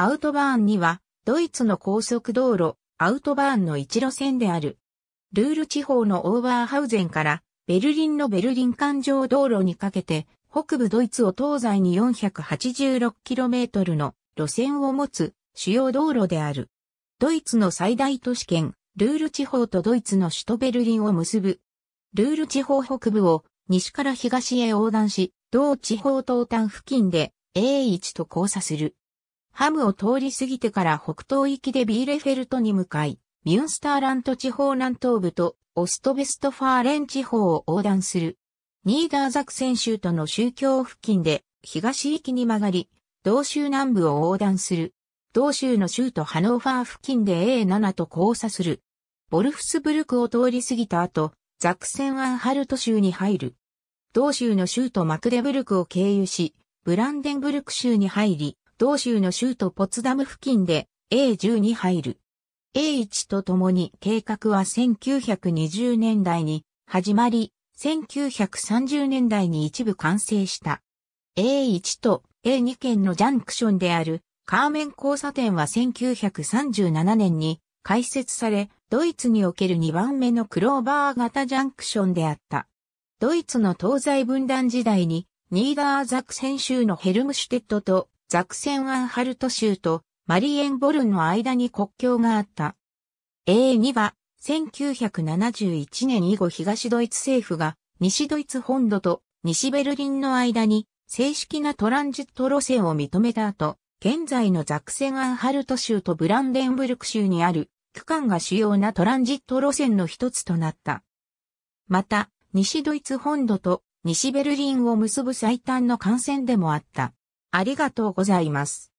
アウトバーンには、ドイツの高速道路、アウトバーンの一路線である。ルール地方のオーバーハウゼンから、ベルリンのベルリン環状道路にかけて、北部ドイツを東西に 486km の路線を持つ主要道路である。ドイツの最大都市圏、ルール地方とドイツの首都ベルリンを結ぶ。ルール地方北部を西から東へ横断し、同地方東端付近で A1 と交差する。ハムを通り過ぎてから北東域でビーレフェルトに向かい、ミュンスターラント地方南東部とオストベストファーレン地方を横断する。ニーダーザクセン州との宗教付近で東域に曲がり、同州南部を横断する。同州の州都ハノーファー付近で A7 と交差する。ボルフスブルクを通り過ぎた後、ザクセンアンハルト州に入る。同州の州都マクデブルクを経由し、ブランデンブルク州に入り、同州の州都ポツダム付近で A10 に入る。A1 と共に計画は1920年代に始まり、1930年代に一部完成した。A1 と A2 県のジャンクションであるカーメン交差点は1937年に開設され、ドイツにおける2番目のクローバー型ジャンクションであった。ドイツの東西分断時代に、ニーダーザクセン州のヘルムシュテットとザクセン・アンハルト州とマリエンボルンの間に国境があった。A2 は1971年以後東ドイツ政府が西ドイツ本土と西ベルリンの間に正式なトランジット路線を認めた後、現在のザクセンアンハルト州とブランデンブルク州にある区間が主要なトランジット路線の一つとなった。また、西ドイツ本土と西ベルリンを結ぶ最短の幹線でもあった。ありがとうございます。